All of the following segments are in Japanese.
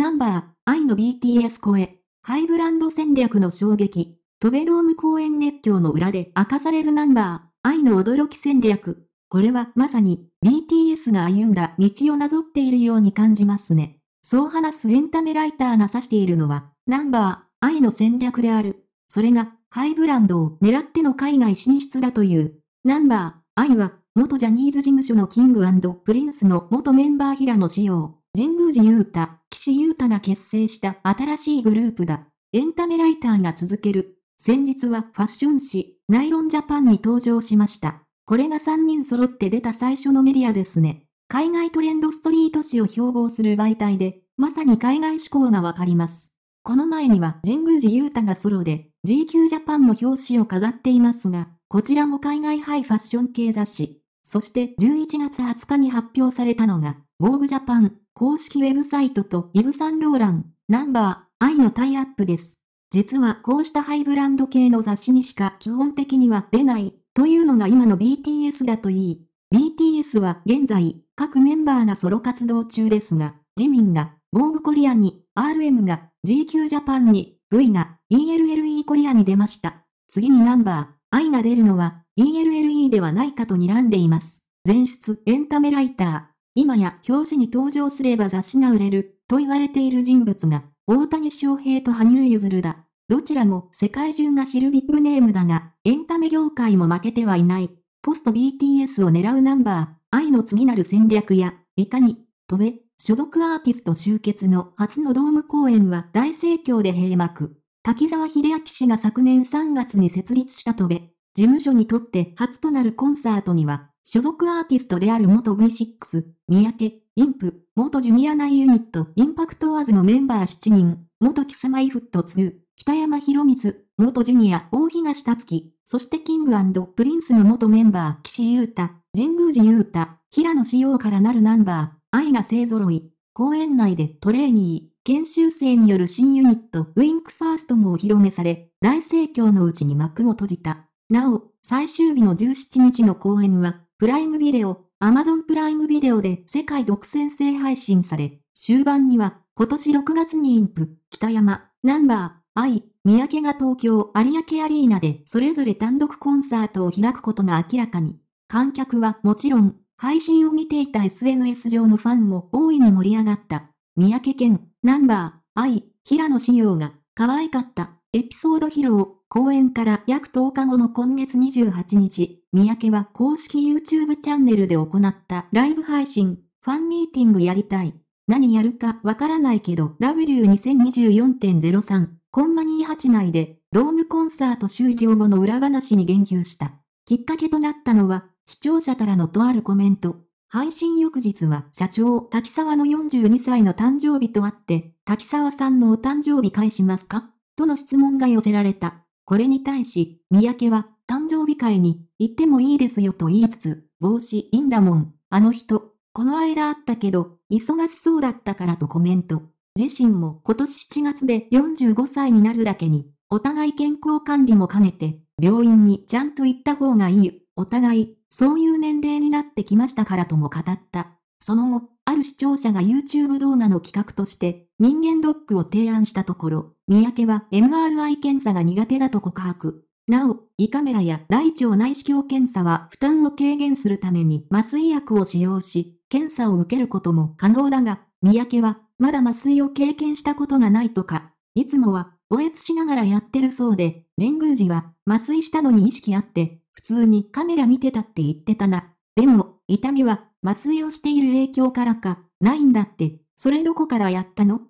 ナンバー、愛の BTS 声、ハイブランド戦略の衝撃、トベドーム公演熱狂の裏で明かされるナンバー、愛の驚き戦略。これはまさに BTS が歩んだ道をなぞっているように感じますね。そう話すエンタメライターが指しているのは、ナンバー、愛の戦略である。それが、ハイブランドを狙っての海外進出だという。ナンバー、愛は、元ジャニーズ事務所のキングプリンスの元メンバー平野紫耀。神宮寺優太、岸優太が結成した新しいグループだ。エンタメライターが続ける。先日はファッション誌、ナイロンジャパンに登場しました。これが3人揃って出た最初のメディアですね。海外トレンドストリート誌を標榜する媒体で、まさに海外志向がわかります。この前には神宮寺優太がソロで GQ ジャパンの表紙を飾っていますが、こちらも海外ハイファッション系雑誌。そして11月20日に発表されたのが、ウォーグ・ジャパン。公式ウェブサイトとイブ・サンローラン、ナンバー、I のタイアップです。実はこうしたハイブランド系の雑誌にしか基本的には出ない、というのが今の BTS だといい。BTS は現在、各メンバーがソロ活動中ですが、ジミンが、ボーグコリアに、RM が、GQ ジャパンに、V が、ELLE コリアに出ました。次にナンバー、I が出るのは、ELLE ではないかと睨んでいます。前出エンタメライター。今や表紙に登場すれば雑誌が売れる、と言われている人物が、大谷翔平と羽生結弦だ。どちらも世界中が知るビッグネームだが、エンタメ業界も負けてはいない。ポスト BTS を狙うナンバー、愛の次なる戦略や、いかに、飛べ、所属アーティスト集結の初のドーム公演は大盛況で閉幕。滝沢秀明氏が昨年3月に設立した飛べ、事務所にとって初となるコンサートには、所属アーティストである元 V6、三宅、インプ、元ジュニア内ユニット、インパクトアズのメンバー7人、元キスマイフット2、北山博光、元ジュニア、大東達樹、そしてキングプリンスの元メンバー、岸優太、神宮寺優太、平野志耀からなるナンバー、愛が勢揃い、公演内でトレーニー、研修生による新ユニット、ウィンクファーストもお披露目され、大盛況のうちに幕を閉じた。なお、最終日の17日の公演は、プライムビデオ、アマゾンプライムビデオで世界独占制配信され、終盤には今年6月にインプ、北山、ナンバー、愛、三宅が東京有明アリーナでそれぞれ単独コンサートを開くことが明らかに、観客はもちろん、配信を見ていた SNS 上のファンも大いに盛り上がった。三宅健、ナンバー、愛、平野紫耀が、可愛かった、エピソード披露、公演から約10日後の今月28日、三宅は公式 YouTube チャンネルで行ったライブ配信、ファンミーティングやりたい。何やるかわからないけど W2024.03 コンマ28内でドームコンサート終了後の裏話に言及した。きっかけとなったのは視聴者からのとあるコメント。配信翌日は社長滝沢の42歳の誕生日とあって、滝沢さんのお誕生日返しますかとの質問が寄せられた。これに対し、三宅は、誕生日会に、行ってもいいですよと言いつつ、帽子いいんだもん、あの人、この間あったけど、忙しそうだったからとコメント。自身も今年7月で45歳になるだけに、お互い健康管理も兼ねて、病院にちゃんと行った方がいい。お互い、そういう年齢になってきましたからとも語った。その後、ある視聴者が YouTube 動画の企画として、人間ドックを提案したところ、三宅は MRI 検査が苦手だと告白。なお、胃カメラや大腸内視鏡検査は負担を軽減するために麻酔薬を使用し、検査を受けることも可能だが、三宅は、まだ麻酔を経験したことがないとか、いつもは、おえつしながらやってるそうで、神宮寺は、麻酔したのに意識あって、普通にカメラ見てたって言ってたな。でも、痛みは、麻酔をしている影響からか、ないんだって、それどこからやったの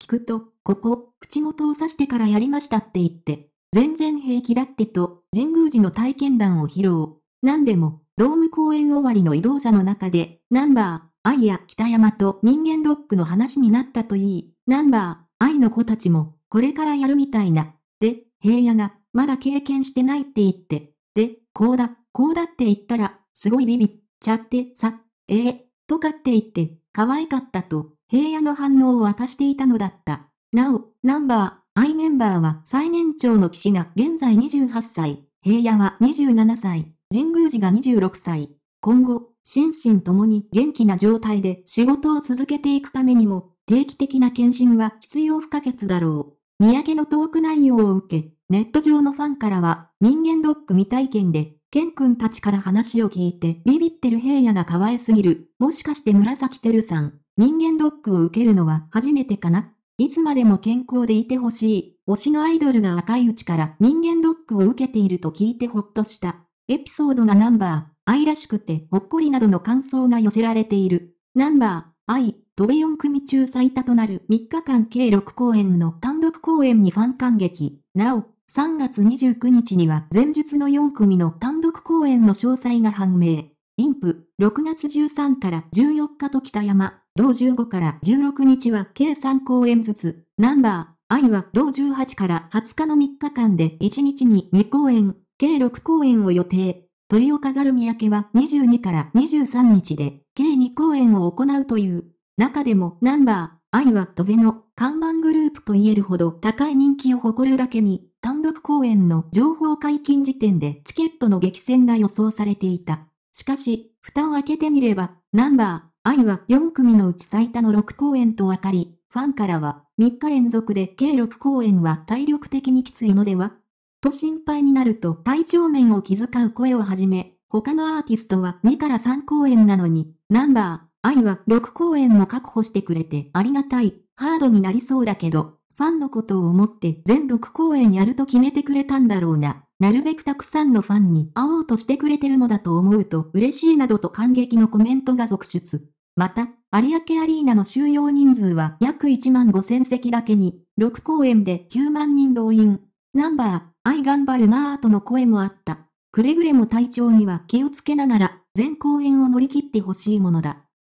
聞くと、ここ、口元を刺してからやりましたって言って、全然平気だってと、神宮寺の体験談を披露。何でも、ドーム公演終わりの移動車の中で、ナンバー、愛や北山と人間ドックの話になったといい、ナンバー、愛の子たちも、これからやるみたいな。で、平野が、まだ経験してないって言って、で、こうだ、こうだって言ったら、すごいビビっちゃってさ、ええー、とかって言って、可愛かったと、平野の反応を明かしていたのだった。なお、ナンバー、アイメンバーは最年長の岸が現在28歳、平野は27歳、神宮寺が26歳。今後、心身ともに元気な状態で仕事を続けていくためにも、定期的な検診は必要不可欠だろう。三宅のトーク内容を受け、ネット上のファンからは、人間ドック未体験で、ケン君たちから話を聞いてビビってる平野が可愛すぎる、もしかして紫てるさん、人間ドックを受けるのは初めてかないつまでも健康でいてほしい。推しのアイドルが若いうちから人間ドックを受けていると聞いてほっとした。エピソードがナンバー、愛らしくてほっこりなどの感想が寄せられている。ナンバー、愛、飛べ4組中最多となる3日間計6公演の単独公演にファン感激。なお、3月29日には前述の4組の単独公演の詳細が判明。インプ、6月13から14日と北山、同15から16日は計3公演ずつ、ナンバー、愛は同18から20日の3日間で1日に2公演、計6公演を予定。鳥を飾る三宅は22から23日で、計2公演を行うという。中でもナンバー、愛は飛べの看板グループと言えるほど高い人気を誇るだけに、単独公演の情報解禁時点でチケットの激戦が予想されていた。しかし、蓋を開けてみれば、ナンバー、愛は4組のうち最多の6公演と分かり、ファンからは、3日連続で計6公演は体力的にきついのではと心配になると体調面を気遣う声をはじめ、他のアーティストは2から3公演なのに、ナンバー、愛は6公演も確保してくれてありがたい、ハードになりそうだけど、ファンのことを思って全6公演やると決めてくれたんだろうな。なるべくたくさんのファンに会おうとしてくれてるのだと思うと嬉しいなどと感激のコメントが続出。また、有明アリーナの収容人数は約1万5000席だけに、6公演で9万人動員。ナンバー、愛頑張るなぁとの声もあった。くれぐれも体調には気をつけながら、全公演を乗り切ってほしいものだ。